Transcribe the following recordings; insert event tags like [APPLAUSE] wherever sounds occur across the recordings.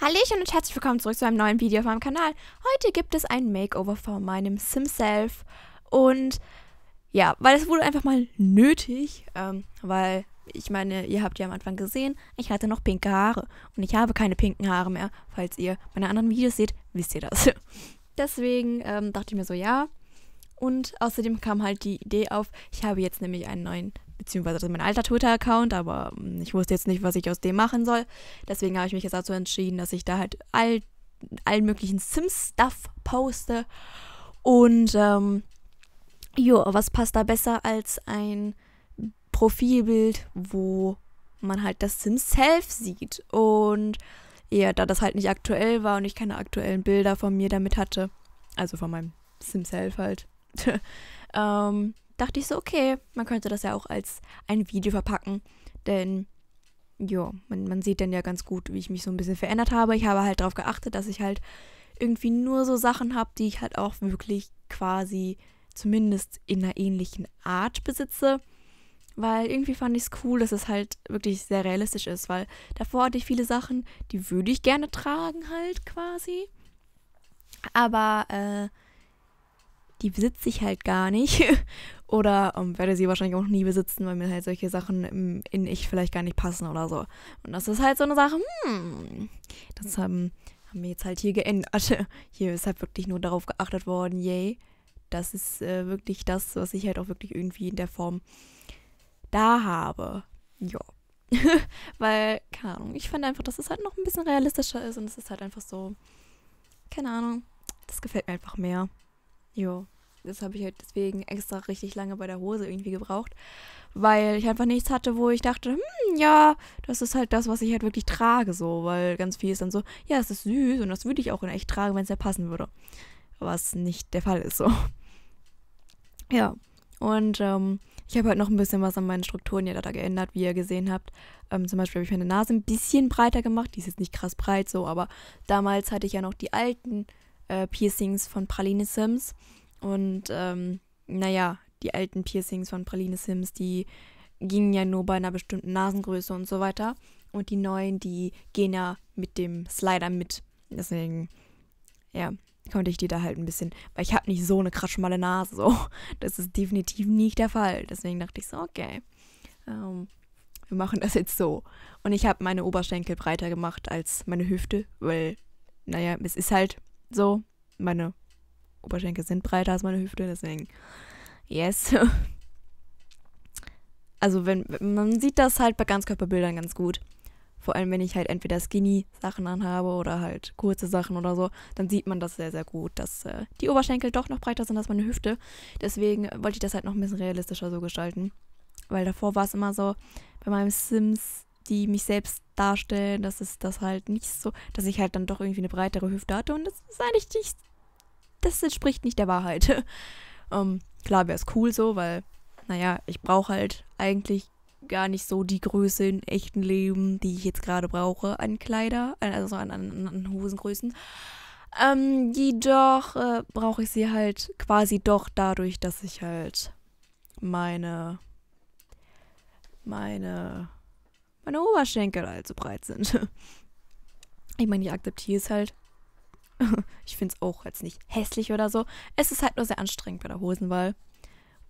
Hallöchen und herzlich willkommen zurück zu einem neuen Video auf meinem Kanal. Heute gibt es ein Makeover von meinem Simself und ja, weil es wurde einfach mal nötig, ähm, weil ich meine, ihr habt ja am Anfang gesehen, ich hatte noch pinke Haare und ich habe keine pinken Haare mehr. Falls ihr meine anderen Videos seht, wisst ihr das. [LAUGHS] Deswegen ähm, dachte ich mir so, ja. Und außerdem kam halt die Idee auf, ich habe jetzt nämlich einen neuen beziehungsweise das ist mein alter Twitter-Account, aber mm, ich wusste jetzt nicht, was ich aus dem machen soll. Deswegen habe ich mich jetzt dazu entschieden, dass ich da halt all, allen möglichen Sims-Stuff poste. Und ähm, jo, was passt da besser als ein Profilbild, wo man halt das Sims Self sieht. Und ja, da das halt nicht aktuell war und ich keine aktuellen Bilder von mir damit hatte, also von meinem Sims Self halt, [LAUGHS] ähm, dachte ich so, okay, man könnte das ja auch als ein Video verpacken. Denn, ja, man, man sieht dann ja ganz gut, wie ich mich so ein bisschen verändert habe. Ich habe halt darauf geachtet, dass ich halt irgendwie nur so Sachen habe, die ich halt auch wirklich quasi zumindest in einer ähnlichen Art besitze. Weil irgendwie fand ich es cool, dass es halt wirklich sehr realistisch ist, weil davor hatte ich viele Sachen, die würde ich gerne tragen, halt quasi. Aber äh, die besitze ich halt gar nicht. [LAUGHS] Oder ähm, werde sie wahrscheinlich auch nie besitzen, weil mir halt solche Sachen im, in ich vielleicht gar nicht passen oder so. Und das ist halt so eine Sache, hm, das haben, haben wir jetzt halt hier geändert. [LAUGHS] Hier ist halt wirklich nur darauf geachtet worden, yay. Das ist äh, wirklich das, was ich halt auch wirklich irgendwie in der Form da habe. Ja. [LAUGHS] weil, keine Ahnung, ich fand einfach, dass es halt noch ein bisschen realistischer ist und es ist halt einfach so, keine Ahnung, das gefällt mir einfach mehr. Jo das habe ich halt deswegen extra richtig lange bei der Hose irgendwie gebraucht, weil ich einfach nichts hatte, wo ich dachte, hm, ja, das ist halt das, was ich halt wirklich trage, so, weil ganz viel ist dann so, ja, es ist süß und das würde ich auch in echt tragen, wenn es ja passen würde. Was nicht der Fall ist, so. [LAUGHS] Ja, und ähm, ich habe halt noch ein bisschen was an meinen Strukturen ja da geändert, wie ihr gesehen habt. Ähm, zum Beispiel habe ich meine Nase ein bisschen breiter gemacht. Die ist jetzt nicht krass breit so, aber damals hatte ich ja noch die alten äh, Piercings von Praline Sims. Und ähm, naja, die alten Piercings von Praline Sims, die gingen ja nur bei einer bestimmten Nasengröße und so weiter. Und die neuen, die gehen ja mit dem Slider mit. Deswegen, ja, konnte ich die da halt ein bisschen, weil ich habe nicht so eine krass Nase, so. [LAUGHS] Das ist definitiv nicht der Fall. Deswegen dachte ich so, okay, ähm, wir machen das jetzt so. Und ich habe meine Oberschenkel breiter gemacht als meine Hüfte, weil, naja, es ist halt so. Meine Oberschenkel sind breiter als meine Hüfte, deswegen. Yes. [LAUGHS] Also wenn man sieht das halt bei Ganzkörperbildern ganz gut. Vor allem wenn ich halt entweder skinny Sachen anhabe oder halt kurze Sachen oder so, dann sieht man das sehr sehr gut, dass äh, die Oberschenkel doch noch breiter sind als meine Hüfte. Deswegen wollte ich das halt noch ein bisschen realistischer so gestalten, weil davor war es immer so bei meinem Sims, die mich selbst darstellen, dass es das halt nicht so, dass ich halt dann doch irgendwie eine breitere Hüfte hatte und das ist eigentlich nicht das entspricht nicht der Wahrheit. [LAUGHS] ähm, klar wäre es cool so, weil, naja, ich brauche halt eigentlich gar nicht so die Größe im echten Leben, die ich jetzt gerade brauche an Kleider, äh, also an, an, an Hosengrößen. Ähm, jedoch äh, brauche ich sie halt quasi doch dadurch, dass ich halt meine meine meine Oberschenkel halt so breit sind. [LAUGHS] Ich meine, ich akzeptiere es halt. [LAUGHS] Ich finde es auch jetzt nicht hässlich oder so. Es ist halt nur sehr anstrengend bei der Hosenwahl.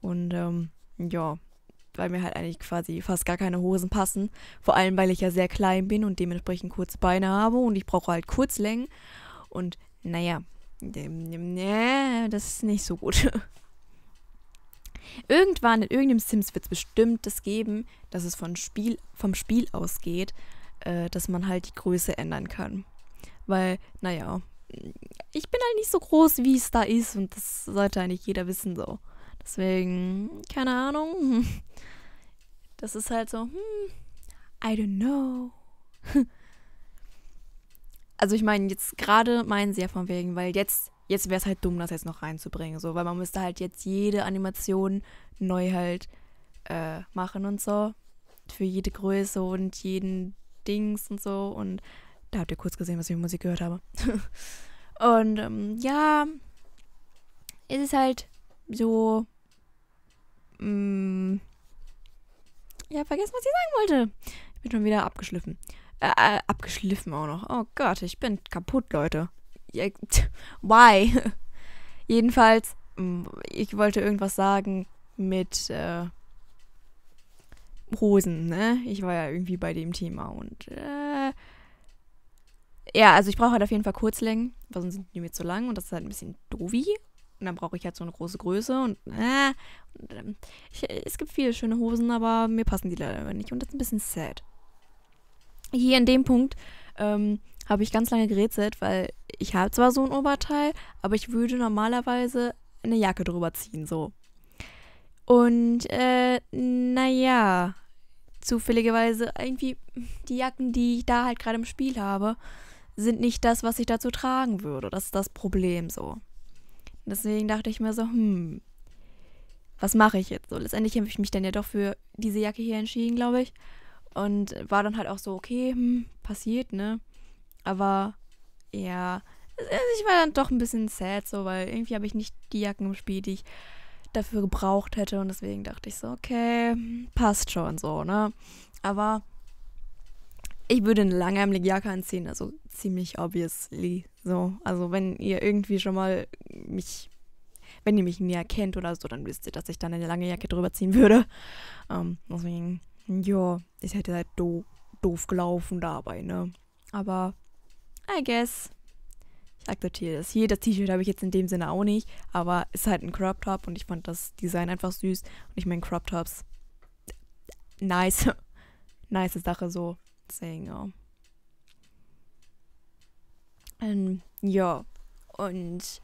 Und ähm, ja, weil mir halt eigentlich quasi fast gar keine Hosen passen. Vor allem, weil ich ja sehr klein bin und dementsprechend kurze Beine habe und ich brauche halt Kurzlängen. Und naja, nee, das ist nicht so gut. [LAUGHS] Irgendwann in irgendeinem Sims wird es bestimmt das geben, dass es von Spiel, vom Spiel ausgeht, äh, dass man halt die Größe ändern kann. Weil, naja, ich bin halt nicht so groß, wie es da ist. Und das sollte eigentlich jeder wissen so. Deswegen, keine Ahnung. [LAUGHS] Das ist halt so, hm, I don't know. [LAUGHS] Also ich meine, jetzt gerade meinen sie ja von wegen, weil jetzt, jetzt wäre es halt dumm, das jetzt noch reinzubringen. So, weil man müsste halt jetzt jede Animation neu halt äh, machen und so. Für jede Größe und jeden Dings und so. Und da habt ihr kurz gesehen, was ich für Musik gehört habe. [LAUGHS] und ähm, ja, es ist halt so. Mm, ja, vergessen, was ich sagen wollte. Ich bin schon wieder abgeschliffen. Äh, äh abgeschliffen auch noch. Oh Gott, ich bin kaputt, Leute. [LAUGHS] why? [LAUGHS] Jedenfalls, mm, ich wollte irgendwas sagen mit äh, Hosen, ne? Ich war ja irgendwie bei dem Thema und äh, ja, also ich brauche halt auf jeden Fall Kurzlängen, weil sonst sind die mir zu lang und das ist halt ein bisschen doofi. Und dann brauche ich halt so eine große Größe und, äh, und ähm, ich, es gibt viele schöne Hosen, aber mir passen die leider nicht und das ist ein bisschen sad. Hier in dem Punkt ähm, habe ich ganz lange gerätselt, weil ich habe zwar so ein Oberteil, aber ich würde normalerweise eine Jacke drüber ziehen, so. Und, äh, naja, zufälligerweise irgendwie die Jacken, die ich da halt gerade im Spiel habe, sind nicht das, was ich dazu tragen würde. Das ist das Problem so. Deswegen dachte ich mir so, hm, was mache ich jetzt so? Letztendlich habe ich mich dann ja doch für diese Jacke hier entschieden, glaube ich. Und war dann halt auch so, okay, hm, passiert, ne? Aber ja, also ich war dann doch ein bisschen sad so, weil irgendwie habe ich nicht die Jacken im Spiel, die ich dafür gebraucht hätte. Und deswegen dachte ich so, okay, hm, passt schon so, ne? Aber ich würde eine langärmelige Jacke anziehen, also ziemlich obviously. So, also wenn ihr irgendwie schon mal mich, wenn ihr mich näher kennt oder so, dann wisst ihr, dass ich dann eine lange Jacke drüber ziehen würde. Ähm, deswegen, ja, ich hätte halt do, doof gelaufen dabei, ne? Aber, I guess, ich akzeptiere das. Hier, das T-Shirt habe ich jetzt in dem Sinne auch nicht, aber ist halt ein Crop Top und ich fand das Design einfach süß. Und ich meine, Crop Tops, nice, [LAUGHS] nice Sache so. Sänger. Ähm, ja, und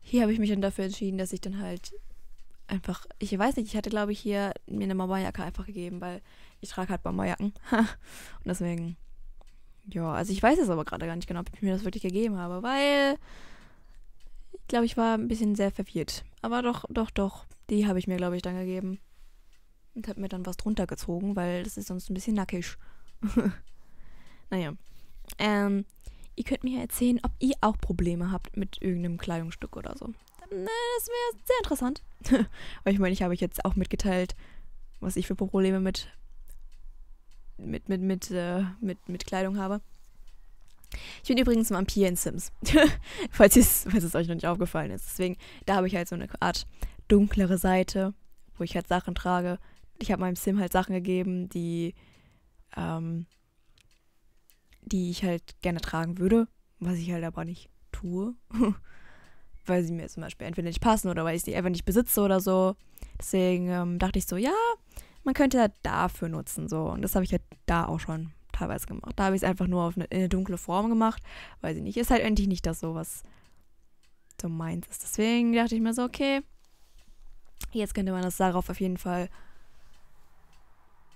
hier habe ich mich dann dafür entschieden, dass ich dann halt einfach, ich weiß nicht, ich hatte glaube ich hier mir eine Mamajacke einfach gegeben, weil ich trage halt Mamajacken. [LAUGHS] und deswegen, ja, also ich weiß es aber gerade gar nicht genau, ob ich mir das wirklich gegeben habe, weil ich glaube, ich war ein bisschen sehr verwirrt. Aber doch, doch, doch, die habe ich mir glaube ich dann gegeben. Und habe mir dann was drunter gezogen, weil das ist sonst ein bisschen nackig. [LAUGHS] naja. Ähm, ihr könnt mir erzählen, ob ihr auch Probleme habt mit irgendeinem Kleidungsstück oder so. Äh, das wäre sehr interessant. [LAUGHS] Weil ich meine, ich habe euch jetzt auch mitgeteilt, was ich für Probleme mit mit mit mit äh, mit, mit Kleidung habe. Ich bin übrigens ein Vampir in Sims, [LAUGHS] falls, es, falls es euch noch nicht aufgefallen ist. Deswegen, da habe ich halt so eine Art dunklere Seite, wo ich halt Sachen trage. Ich habe meinem Sim halt Sachen gegeben, die ähm, die ich halt gerne tragen würde, was ich halt aber nicht tue, [LAUGHS] weil sie mir zum Beispiel entweder nicht passen oder weil ich sie einfach nicht besitze oder so. Deswegen ähm, dachte ich so, ja, man könnte halt dafür nutzen so und das habe ich halt da auch schon teilweise gemacht. Da habe ich es einfach nur auf eine, in eine dunkle Form gemacht, weil sie nicht ist halt endlich nicht das so was so meins ist. Deswegen dachte ich mir so, okay, jetzt könnte man das darauf auf jeden Fall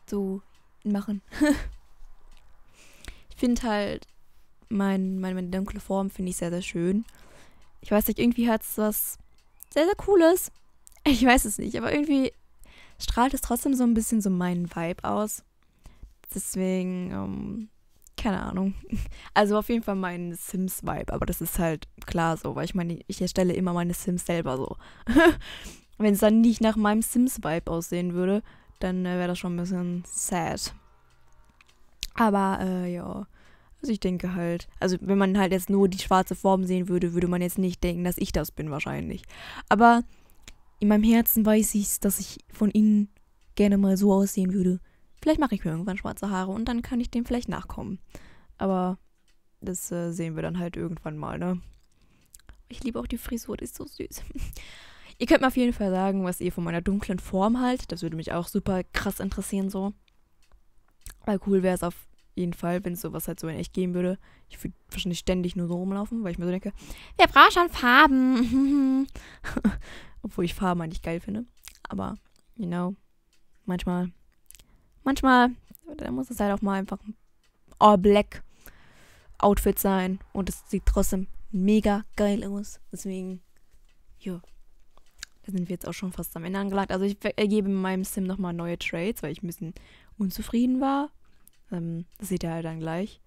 so machen. [LAUGHS] ich finde halt mein, mein, meine dunkle Form finde ich sehr, sehr schön. Ich weiß nicht, irgendwie hat es was sehr, sehr Cooles. [LAUGHS] Ich weiß es nicht, aber irgendwie strahlt es trotzdem so ein bisschen so meinen Vibe aus. Deswegen, ähm, keine Ahnung. [LAUGHS] Also auf jeden Fall mein Sims-Vibe, aber das ist halt klar so, weil ich meine, ich erstelle immer meine Sims selber so. Wenn es dann nicht nach meinem Sims-Vibe aussehen würde, dann äh, wäre das schon ein bisschen sad. Aber äh, ja, also ich denke halt, also wenn man halt jetzt nur die schwarze Form sehen würde, würde man jetzt nicht denken, dass ich das bin wahrscheinlich. Aber in meinem Herzen weiß ich, dass ich von innen gerne mal so aussehen würde. Vielleicht mache ich mir irgendwann schwarze Haare und dann kann ich dem vielleicht nachkommen. Aber das äh, sehen wir dann halt irgendwann mal, ne? Ich liebe auch die Frisur, die ist so süß. [LAUGHS] Ihr könnt mir auf jeden Fall sagen, was ihr von meiner dunklen Form haltet. Das würde mich auch super krass interessieren, so. Weil cool wäre es auf jeden Fall, wenn es sowas halt so in echt gehen würde. Ich würde wahrscheinlich ständig nur so rumlaufen, weil ich mir so denke, wer braucht schon Farben? [LAUGHS] Obwohl ich Farben eigentlich geil finde. Aber, you know, manchmal, manchmal, da muss es halt auch mal einfach ein All-Black Outfit sein. Und es sieht trotzdem mega geil aus. Deswegen, ja sind wir jetzt auch schon fast am Ende angelangt. Also ich ergebe äh, meinem Sim nochmal neue Trades, weil ich ein bisschen unzufrieden war. Ähm, das seht ihr halt dann gleich.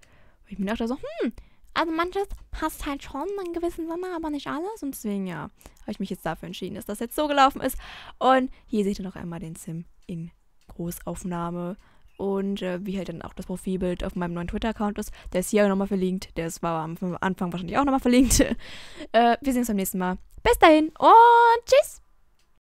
Weil ich mir da so, hm, also manches passt halt schon einen gewissen Sommer, aber nicht alles. Und deswegen, ja, habe ich mich jetzt dafür entschieden, dass das jetzt so gelaufen ist. Und hier seht ihr noch einmal den Sim in Großaufnahme. Und äh, wie halt dann auch das Profilbild auf meinem neuen Twitter-Account ist. Der ist hier nochmal verlinkt. Der ist, war am Anfang wahrscheinlich auch nochmal verlinkt. [LAUGHS] äh, wir sehen uns beim nächsten Mal. Bis dahin und tschüss!